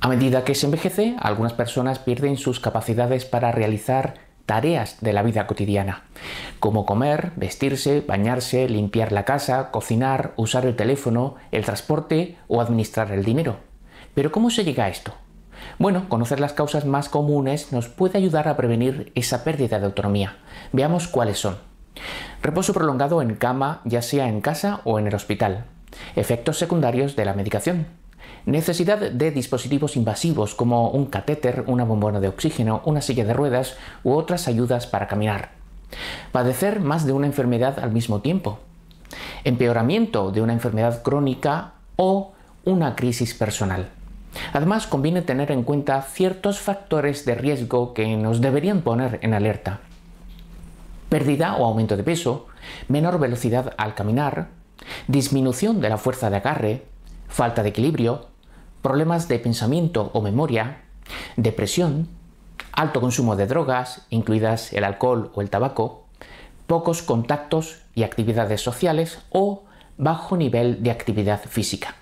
A medida que se envejece, algunas personas pierden sus capacidades para realizar tareas de la vida cotidiana, como comer, vestirse, bañarse, limpiar la casa, cocinar, usar el teléfono, el transporte o administrar el dinero. Pero ¿cómo se llega a esto? Bueno, conocer las causas más comunes nos puede ayudar a prevenir esa pérdida de autonomía. Veamos cuáles son. Reposo prolongado en cama, ya sea en casa o en el hospital. Efectos secundarios de la medicación Necesidad de dispositivos invasivos como un catéter, una bombona de oxígeno, una silla de ruedas u otras ayudas para caminar. Padecer más de una enfermedad al mismo tiempo. Empeoramiento de una enfermedad crónica o una crisis personal. Además, conviene tener en cuenta ciertos factores de riesgo que nos deberían poner en alerta. Pérdida o aumento de peso, menor velocidad al caminar, disminución de la fuerza de agarre, falta de equilibrio, problemas de pensamiento o memoria, depresión, alto consumo de drogas, incluidas el alcohol o el tabaco, pocos contactos y actividades sociales o bajo nivel de actividad física.